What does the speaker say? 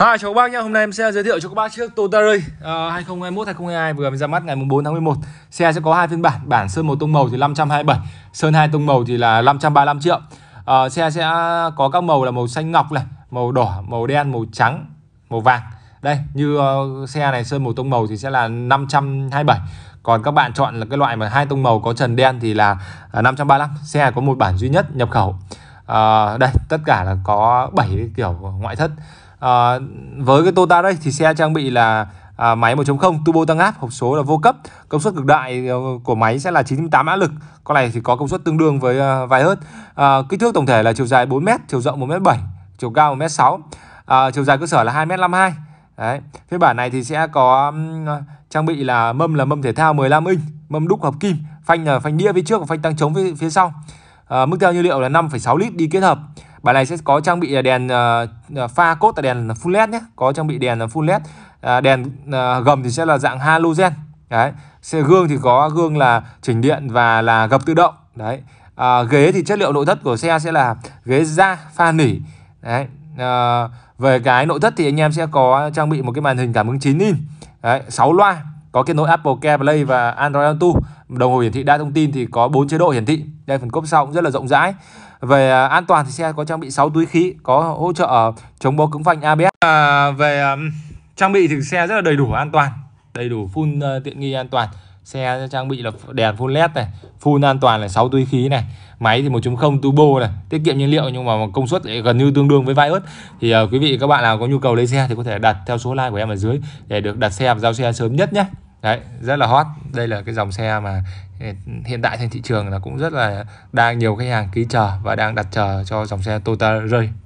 Hi chào các bác nhé, hôm nay em sẽ giới thiệu cho các bác chiếc Toyota Ray uh, 2021 2022 vừa mới ra mắt ngày 4 tháng 11. Xe sẽ có hai phiên bản, bản sơn một tông màu thì 527, sơn hai tông màu thì là 535 triệu. Uh, xe sẽ có các màu là màu xanh ngọc này, màu đỏ, màu đen, màu trắng, màu vàng. Đây, như uh, xe này sơn một tông màu thì sẽ là 527. Còn các bạn chọn là cái loại mà hai tông màu có trần đen thì là 535. À, xe có một bản duy nhất nhập khẩu. Uh, đây, tất cả là có 7 kiểu ngoại thất à, với cái Toyota đây thì xe trang bị là à, máy 1.0 turbo tăng áp hộp số là vô cấp công suất cực đại ờ, của máy sẽ là 98 mã lực con này thì có công suất tương đương với ờ, vài hớt à, kích thước tổng thể là chiều dài 4 m chiều rộng 1 m 7 chiều cao 1 m 6 à, chiều dài cơ sở là 2 m 52 Đấy. Phiên bản này thì sẽ có trang bị là mâm là mâm thể thao 15 inch, mâm đúc hợp kim, phanh là phanh đĩa phía trước và phanh tăng chống phía, phía sau. À, mức theo nhiên liệu là 5,6 lít đi kết hợp. Bản này sẽ có trang bị à, đèn à, à, pha cốt là đèn full led nhé, có trang bị đèn full led. Đèn gầm thì sẽ là dạng halogen. Đấy. Xe gương thì có gương là chỉnh điện và là gập tự động. Đấy. À, ghế thì chất liệu nội thất của xe sẽ là ghế da pha nỉ. Đấy. À, về cái nội thất thì anh em sẽ có trang bị một cái màn hình cảm ứng 9 inch. Đấy, 6 loa có kết nối Apple CarPlay và Android Auto. Đồng hồ hiển thị đa thông tin thì có 4 chế độ hiển thị. Đây phần cốp sau cũng rất là rộng rãi. Về à, an toàn thì xe có trang bị 6 túi khí, có hỗ trợ à, chống bó cứng phanh ABS. À, về à, trang bị thì xe rất là đầy đủ an toàn, đầy đủ full tiện nghi an toàn xe trang bị là đèn full led này full an toàn là 6 túi khí này máy thì 1.0 turbo này tiết kiệm nhiên liệu nhưng mà công suất lại gần như tương đương với Vios thì uh, quý vị các bạn nào có nhu cầu lấy xe thì có thể đặt theo số like của em ở dưới để được đặt xe và giao xe sớm nhất nhé đấy rất là hot đây là cái dòng xe mà ừ, hiện tại trên thị trường là cũng rất là đang nhiều khách hàng ký chờ và đang đặt chờ cho dòng xe Toyota Rơi